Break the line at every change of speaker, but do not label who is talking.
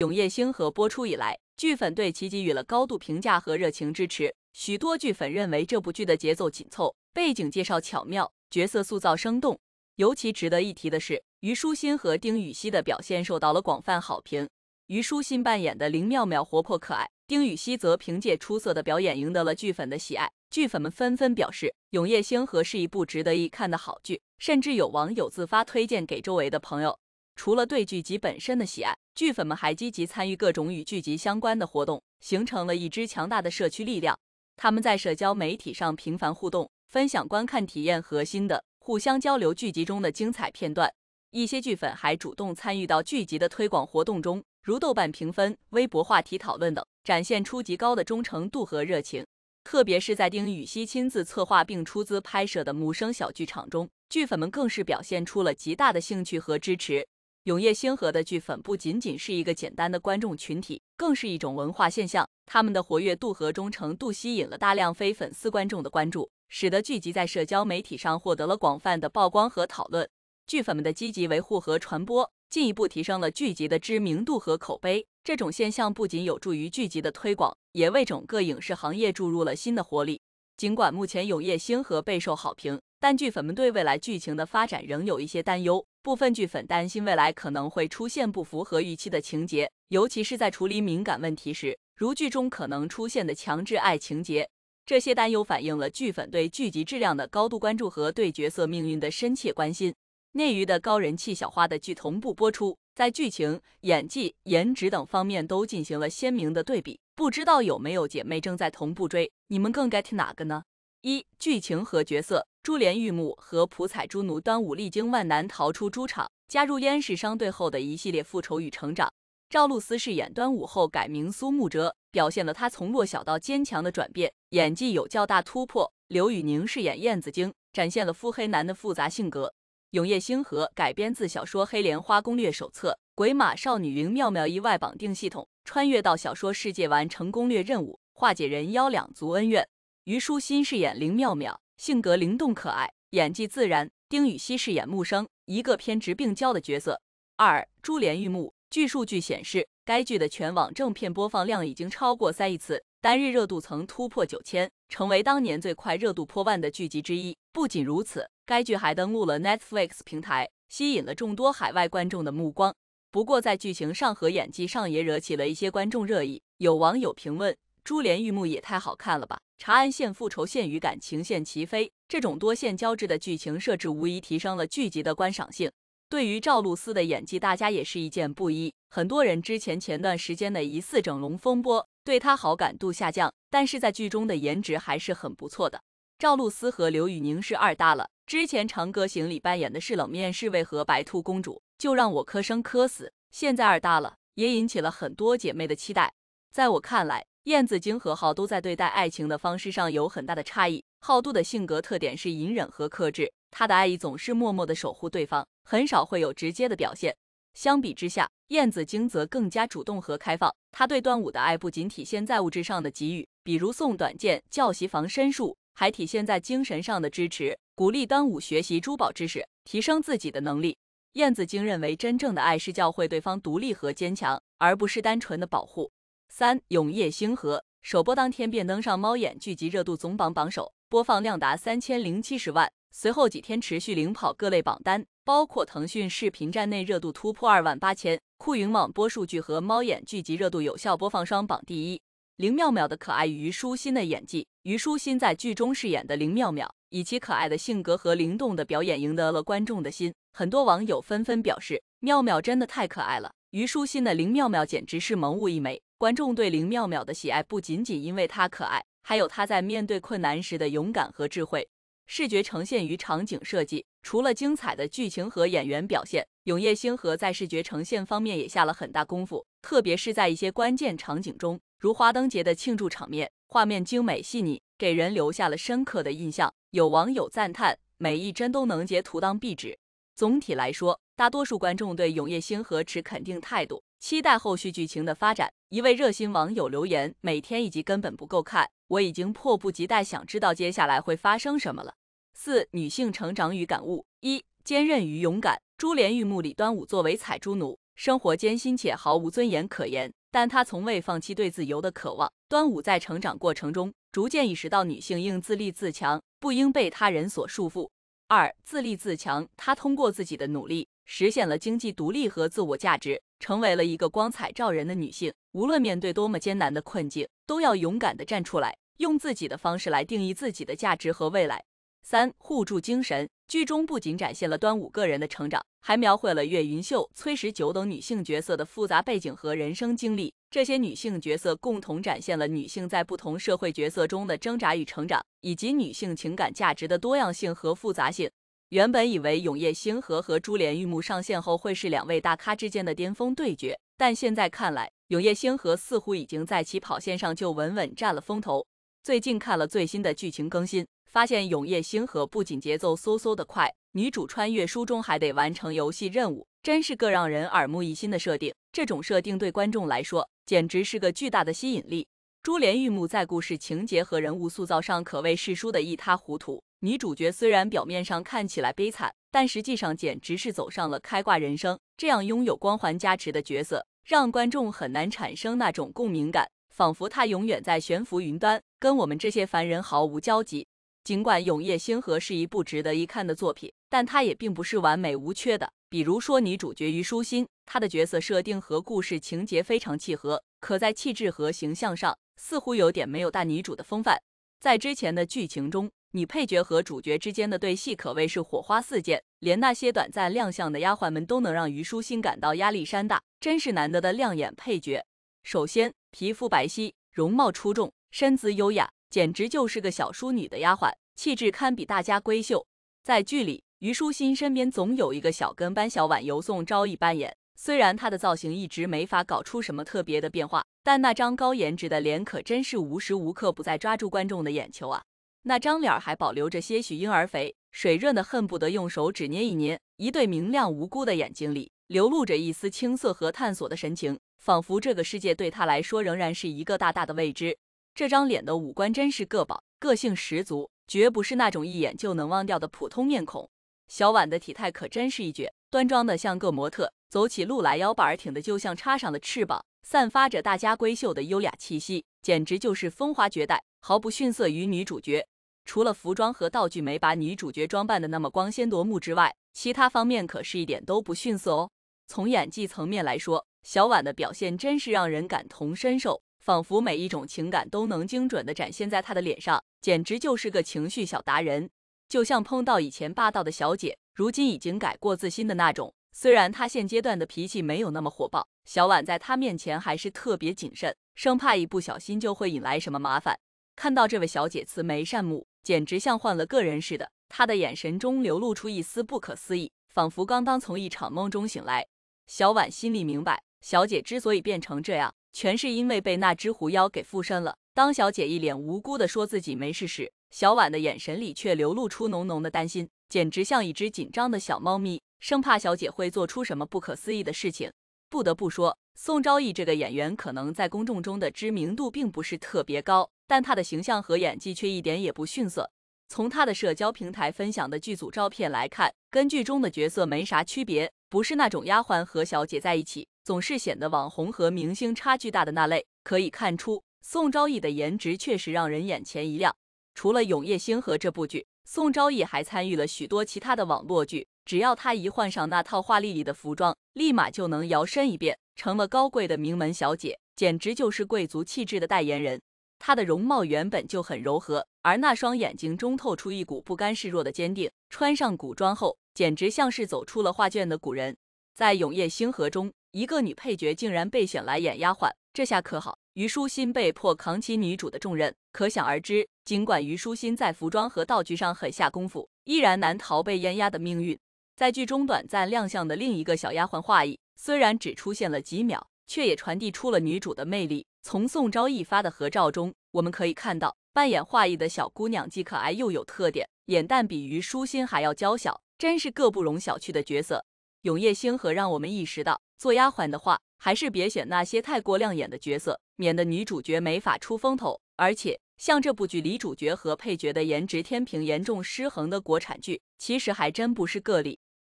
《永夜星河》播出以来，剧粉对其给予了高度评价和热情支持。许多剧粉认为这部剧的节奏紧凑，背景介绍巧妙，角色塑造生动。尤其值得一提的是，虞书欣和丁禹兮的表现受到了广泛好评。虞书欣扮演的林妙妙活泼可爱，丁禹兮则凭借出色的表演赢得了剧粉的喜爱。剧粉们纷纷表示，《永夜星河》是一部值得一看的好剧，甚至有网友自发推荐给周围的朋友。除了对剧集本身的喜爱，剧粉们还积极参与各种与剧集相关的活动，形成了一支强大的社区力量。他们在社交媒体上频繁互动，分享观看体验和心得，互相交流剧集中的精彩片段。一些剧粉还主动参与到剧集的推广活动中，如豆瓣评分、微博话题讨论等，展现出极高的忠诚度和热情。特别是在丁禹兮亲自策划并出资拍摄的《母生小剧场》中，剧粉们更是表现出了极大的兴趣和支持。《永夜星河》的剧粉不仅仅是一个简单的观众群体，更是一种文化现象。他们的活跃度和忠诚度吸引了大量非粉丝观众的关注，使得剧集在社交媒体上获得了广泛的曝光和讨论。剧粉们的积极维护和传播，进一步提升了剧集的知名度和口碑。这种现象不仅有助于剧集的推广，也为整个影视行业注入了新的活力。尽管目前《永夜星河》备受好评，但剧粉们对未来剧情的发展仍有一些担忧。部分剧粉担心未来可能会出现不符合预期的情节，尤其是在处理敏感问题时，如剧中可能出现的强制爱情节。这些担忧反映了剧粉对剧集质量的高度关注和对角色命运的深切关心。内娱的高人气小花的剧同步播出，在剧情、演技、颜值等方面都进行了鲜明的对比。不知道有没有姐妹正在同步追？你们更 get 哪个呢？一剧情和角色。珠帘玉幕和普彩珠奴端午历经万难逃出猪场，加入燕氏商队后的一系列复仇与成长。赵露思饰演端午后改名苏慕哲，表现了她从弱小到坚强的转变，演技有较大突破。刘宇宁饰演燕子精，展现了腹黑男的复杂性格。《永夜星河》改编自小说《黑莲花攻略手册》，鬼马少女云妙妙意外绑定系统，穿越到小说世界完成攻略任务，化解人妖两族恩怨。虞书欣饰演凌妙妙。性格灵动可爱，演技自然。丁禹锡饰演木生，一个偏执病娇的角色。二《珠帘玉幕》据数据显示，该剧的全网正片播放量已经超过三亿次，单日热度曾突破九千，成为当年最快热度破万的剧集之一。不仅如此，该剧还登陆了 Netflix 平台，吸引了众多海外观众的目光。不过，在剧情上和演技上也惹起了一些观众热议。有网友评论：“珠帘玉幕也太好看了吧。”查安县复仇线与感情线齐飞，这种多线交织的剧情设置无疑提升了剧集的观赏性。对于赵露思的演技，大家也是一见不一。很多人之前前段时间的疑似整容风波，对她好感度下降，但是在剧中的颜值还是很不错的。赵露思和刘宇宁是二搭了，之前《长歌行》里扮演的是冷面侍卫和白兔公主，就让我磕生磕死。现在二搭了，也引起了很多姐妹的期待。在我看来。燕子精和浩都在对待爱情的方式上有很大的差异。浩都的性格特点是隐忍和克制，他的爱意总是默默的守护对方，很少会有直接的表现。相比之下，燕子精则更加主动和开放。他对端午的爱不仅体现在物质上的给予，比如送短剑、教习防身术，还体现在精神上的支持，鼓励端午学习珠宝知识，提升自己的能力。燕子精认为，真正的爱是教会对方独立和坚强，而不是单纯的保护。三《永夜星河》首播当天便登上猫眼聚集热度总榜榜首，播放量达三千零七十万。随后几天持续领跑各类榜单，包括腾讯视频站内热度突破二万八千，酷云网播数据和猫眼聚集热度有效播放双榜第一。林妙妙的可爱与虞书欣的演技，虞书欣在剧中饰演的林妙妙，以其可爱的性格和灵动的表演赢得了观众的心。很多网友纷纷表示，妙妙真的太可爱了，虞书欣的林妙妙简直是萌物一枚。观众对林妙妙的喜爱不仅仅因为她可爱，还有她在面对困难时的勇敢和智慧。视觉呈现于场景设计，除了精彩的剧情和演员表现，《永夜星河》在视觉呈现方面也下了很大功夫，特别是在一些关键场景中，如花灯节的庆祝场面，画面精美细腻，给人留下了深刻的印象。有网友赞叹：“每一帧都能截图当壁纸。”总体来说，大多数观众对《永夜星河》持肯定态度。期待后续剧情的发展。一位热心网友留言：“每天一集根本不够看，我已经迫不及待想知道接下来会发生什么了。”四、女性成长与感悟：一、坚韧与勇敢。《珠帘玉幕》里，端午作为采珠奴，生活艰辛且毫无尊严可言，但她从未放弃对自由的渴望。端午在成长过程中，逐渐意识到女性应自立自强，不应被他人所束缚。二、自立自强。她通过自己的努力，实现了经济独立和自我价值。成为了一个光彩照人的女性，无论面对多么艰难的困境，都要勇敢地站出来，用自己的方式来定义自己的价值和未来。三、互助精神。剧中不仅展现了端午个人的成长，还描绘了岳云秀、崔十九等女性角色的复杂背景和人生经历。这些女性角色共同展现了女性在不同社会角色中的挣扎与成长，以及女性情感价值的多样性和复杂性。原本以为《永夜星河》和《珠帘玉幕》上线后会是两位大咖之间的巅峰对决，但现在看来，《永夜星河》似乎已经在起跑线上就稳稳占了风头。最近看了最新的剧情更新，发现《永夜星河》不仅节奏嗖嗖的快，女主穿越书中还得完成游戏任务，真是个让人耳目一新的设定。这种设定对观众来说简直是个巨大的吸引力。《珠帘玉幕》在故事情节和人物塑造上可谓是输得一塌糊涂。女主角虽然表面上看起来悲惨，但实际上简直是走上了开挂人生。这样拥有光环加持的角色，让观众很难产生那种共鸣感，仿佛她永远在悬浮云端，跟我们这些凡人毫无交集。尽管《永夜星河》是一部值得一看的作品，但它也并不是完美无缺的。比如说，女主角虞书欣，她的角色设定和故事情节非常契合，可在气质和形象上似乎有点没有大女主的风范。在之前的剧情中，女配角和主角之间的对戏可谓是火花四溅，连那些短暂亮相的丫鬟们都能让虞书欣感到压力山大，真是难得的亮眼配角。首先，皮肤白皙，容貌出众，身姿优雅，简直就是个小淑女的丫鬟，气质堪比大家闺秀。在剧里，虞书欣身边总有一个小跟班，小婉由宋昭仪扮演。虽然她的造型一直没法搞出什么特别的变化，但那张高颜值的脸可真是无时无刻不在抓住观众的眼球啊。那张脸还保留着些许婴儿肥，水润的恨不得用手指捏一捏。一对明亮无辜的眼睛里流露着一丝青涩和探索的神情，仿佛这个世界对他来说仍然是一个大大的未知。这张脸的五官真是个宝，个性十足，绝不是那种一眼就能忘掉的普通面孔。小婉的体态可真是一绝，端庄的像个模特，走起路来腰板挺的就像插上了翅膀，散发着大家闺秀的优雅气息，简直就是风华绝代。毫不逊色于女主角，除了服装和道具没把女主角装扮的那么光鲜夺目之外，其他方面可是一点都不逊色哦。从演技层面来说，小婉的表现真是让人感同身受，仿佛每一种情感都能精准的展现在她的脸上，简直就是个情绪小达人。就像碰到以前霸道的小姐，如今已经改过自新的那种。虽然她现阶段的脾气没有那么火爆，小婉在她面前还是特别谨慎，生怕一不小心就会引来什么麻烦。看到这位小姐慈眉善目，简直像换了个人似的。她的眼神中流露出一丝不可思议，仿佛刚刚从一场梦中醒来。小婉心里明白，小姐之所以变成这样，全是因为被那只狐妖给附身了。当小姐一脸无辜的说自己没事时，小婉的眼神里却流露出浓浓的担心，简直像一只紧张的小猫咪，生怕小姐会做出什么不可思议的事情。不得不说，宋昭义这个演员可能在公众中的知名度并不是特别高。但她的形象和演技却一点也不逊色。从她的社交平台分享的剧组照片来看，跟剧中的角色没啥区别，不是那种丫鬟和小姐在一起总是显得网红和明星差距大的那类。可以看出，宋昭仪的颜值确实让人眼前一亮。除了《永夜星河》这部剧，宋昭仪还参与了许多其他的网络剧。只要她一换上那套华丽丽的服装，立马就能摇身一变，成了高贵的名门小姐，简直就是贵族气质的代言人。她的容貌原本就很柔和，而那双眼睛中透出一股不甘示弱的坚定。穿上古装后，简直像是走出了画卷的古人。在《永夜星河》中，一个女配角竟然被选来演丫鬟，这下可好，虞书欣被迫扛起女主的重任，可想而知。尽管虞书欣在服装和道具上很下功夫，依然难逃被淹压的命运。在剧中短暂亮相的另一个小丫鬟画意，虽然只出现了几秒，却也传递出了女主的魅力。从宋昭义发的合照中，我们可以看到扮演画意的小姑娘既可爱又有特点，脸蛋比于舒心还要娇小，真是个不容小觑的角色。《永夜星河》让我们意识到，做丫鬟的话，还是别选那些太过亮眼的角色，免得女主角没法出风头。而且，像这部剧里主角和配角的颜值天平严重失衡的国产剧，其实还真不是个例。